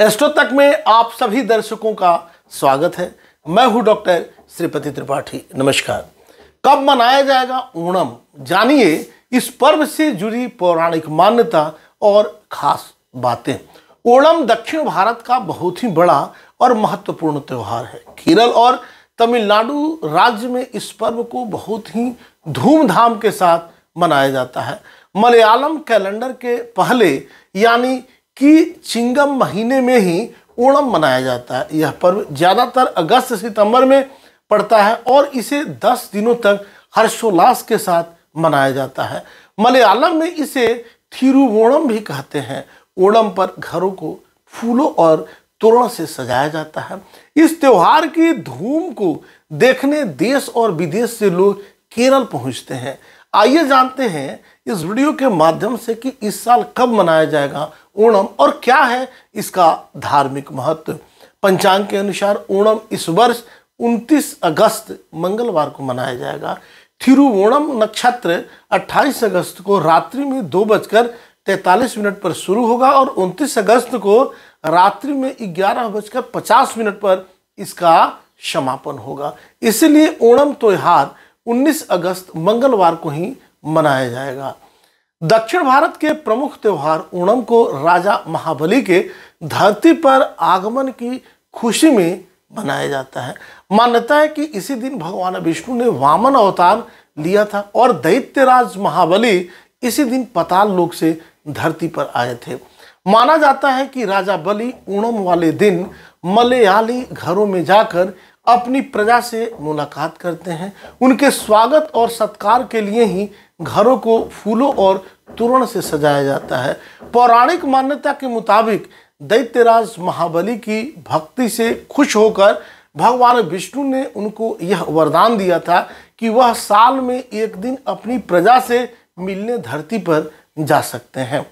astro तक में आप सभी दर्शकों का स्वागत है मैं हूं डॉक्टर श्रीपति त्रिपाठी नमस्कार कब मनाया जाएगा ओणम जानिए इस पर्व से जुड़ी पौराणिक मान्यता और खास बातें ओणम दक्षिण भारत का बहुत ही बड़ा और महत्वपूर्ण त्यौहार है केरल और तमिलनाडु राज्य में इस पर्व को बहुत ही धूमधाम के साथ मनाया जाता है मलयालम कैलेंडर के पहले यानी कि चिंगम महीने में ही ओणम मनाया जाता है यह पर्व ज़्यादातर अगस्त सितंबर में पड़ता है और इसे 10 दिनों तक हर्षोल्लास के साथ मनाया जाता है मलयालम में इसे थिरुवोणम भी कहते हैं ओणम पर घरों को फूलों और तोरण से सजाया जाता है इस त्यौहार की धूम को देखने देश और विदेश से लोग केरल पहुंचते हैं आइए जानते हैं इस वीडियो के माध्यम से कि इस साल कब मनाया जाएगा ओणम और क्या है इसका धार्मिक महत्व पंचांग के अनुसार ओणम इस वर्ष 29 अगस्त मंगलवार को मनाया जाएगा थिरुवोणम नक्षत्र 28 अगस्त को रात्रि में दो बजकर तैंतालीस मिनट पर शुरू होगा और 29 अगस्त को रात्रि में ग्यारह बजकर पचास मिनट पर इसका समापन होगा इसलिए ओणम त्यौहार तो 19 अगस्त मंगलवार को ही मनाया जाएगा दक्षिण भारत के प्रमुख त्यौहार ओणम को राजा महाबली के धरती पर आगमन की खुशी में मनाया जाता है मान्यता है कि इसी दिन भगवान विष्णु ने वामन अवतार लिया था और दैत्यराज महाबली इसी दिन पताल लोक से धरती पर आए थे माना जाता है कि राजा बलि ओणम वाले दिन मलयाली घरों में जाकर अपनी प्रजा से मुलाकात करते हैं उनके स्वागत और सत्कार के लिए ही घरों को फूलों और तुरण से सजाया जाता है पौराणिक मान्यता के मुताबिक दैत्यराज महाबली की भक्ति से खुश होकर भगवान विष्णु ने उनको यह वरदान दिया था कि वह साल में एक दिन अपनी प्रजा से मिलने धरती पर जा सकते हैं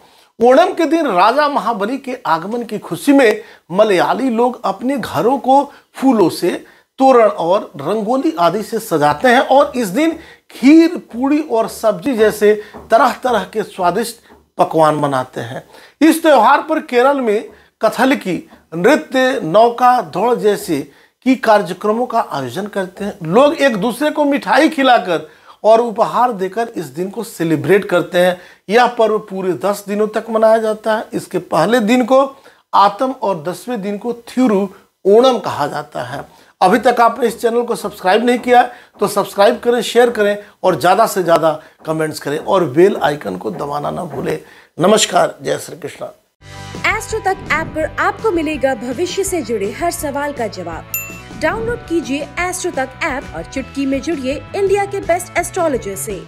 ओणम के दिन राजा महाबली के आगमन की खुशी में मलयाली लोग अपने घरों को फूलों से तोरण और रंगोली आदि से सजाते हैं और इस दिन खीर पूड़ी और सब्जी जैसे तरह तरह के स्वादिष्ट पकवान बनाते हैं इस त्यौहार पर केरल में कथल की नृत्य नौका दौड़ जैसे की कार्यक्रमों का आयोजन करते हैं लोग एक दूसरे को मिठाई खिलाकर और उपहार देकर इस दिन को सेलिब्रेट करते हैं यह पर्व पूरे दस दिनों तक मनाया जाता है इसके पहले दिन को आतम और दसवें दिन को थिरु ओणम कहा जाता है अभी तक आपने इस चैनल को सब्सक्राइब नहीं किया तो सब्सक्राइब करें शेयर करें और ज़्यादा से ज़्यादा कमेंट्स करें और बेल आइकन को दबाना ना भूलें नमस्कार जय श्री कृष्णा एस्ट्रो तक ऐप पर आपको मिलेगा भविष्य से जुड़े हर सवाल का जवाब डाउनलोड कीजिए एस्ट्रो तक ऐप और चुटकी में जुड़िए इंडिया के बेस्ट एस्ट्रोलॉजर से